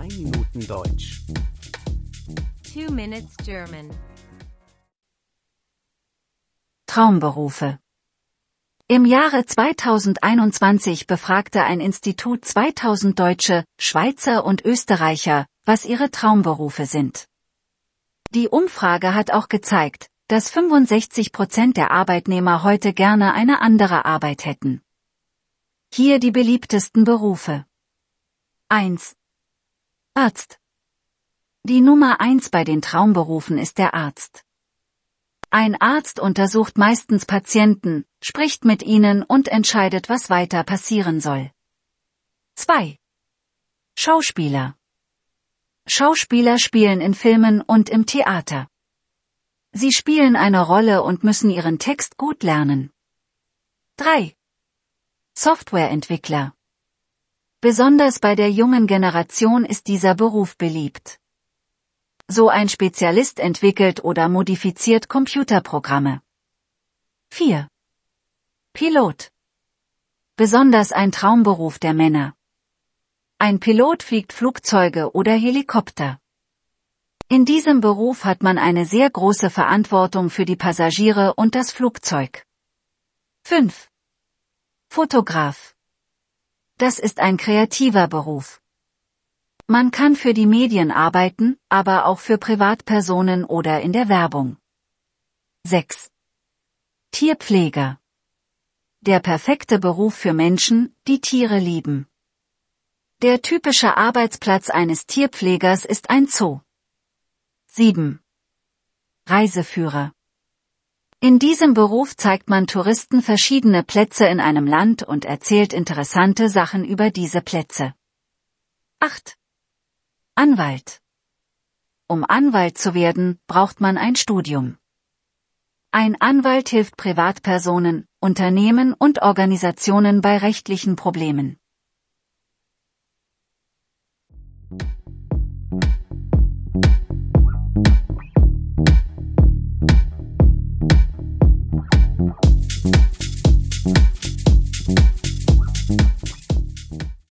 2 Minuten Deutsch. 2 Minutes German. Traumberufe. Im Jahre 2021 befragte ein Institut 2000 Deutsche, Schweizer und Österreicher, was ihre Traumberufe sind. Die Umfrage hat auch gezeigt, dass 65 der Arbeitnehmer heute gerne eine andere Arbeit hätten. Hier die beliebtesten Berufe. 1. Arzt. Die Nummer eins bei den Traumberufen ist der Arzt. Ein Arzt untersucht meistens Patienten, spricht mit ihnen und entscheidet, was weiter passieren soll. 2. Schauspieler. Schauspieler spielen in Filmen und im Theater. Sie spielen eine Rolle und müssen ihren Text gut lernen. 3. Softwareentwickler. Besonders bei der jungen Generation ist dieser Beruf beliebt. So ein Spezialist entwickelt oder modifiziert Computerprogramme. 4. Pilot. Besonders ein Traumberuf der Männer. Ein Pilot fliegt Flugzeuge oder Helikopter. In diesem Beruf hat man eine sehr große Verantwortung für die Passagiere und das Flugzeug. 5. Fotograf. Das ist ein kreativer Beruf. Man kann für die Medien arbeiten, aber auch für Privatpersonen oder in der Werbung. 6. Tierpfleger. Der perfekte Beruf für Menschen, die Tiere lieben. Der typische Arbeitsplatz eines Tierpflegers ist ein Zoo. 7. Reiseführer. In diesem Beruf zeigt man Touristen verschiedene Plätze in einem Land und erzählt interessante Sachen über diese Plätze. 8. Anwalt. Um Anwalt zu werden, braucht man ein Studium. Ein Anwalt hilft Privatpersonen, Unternehmen und Organisationen bei rechtlichen Problemen.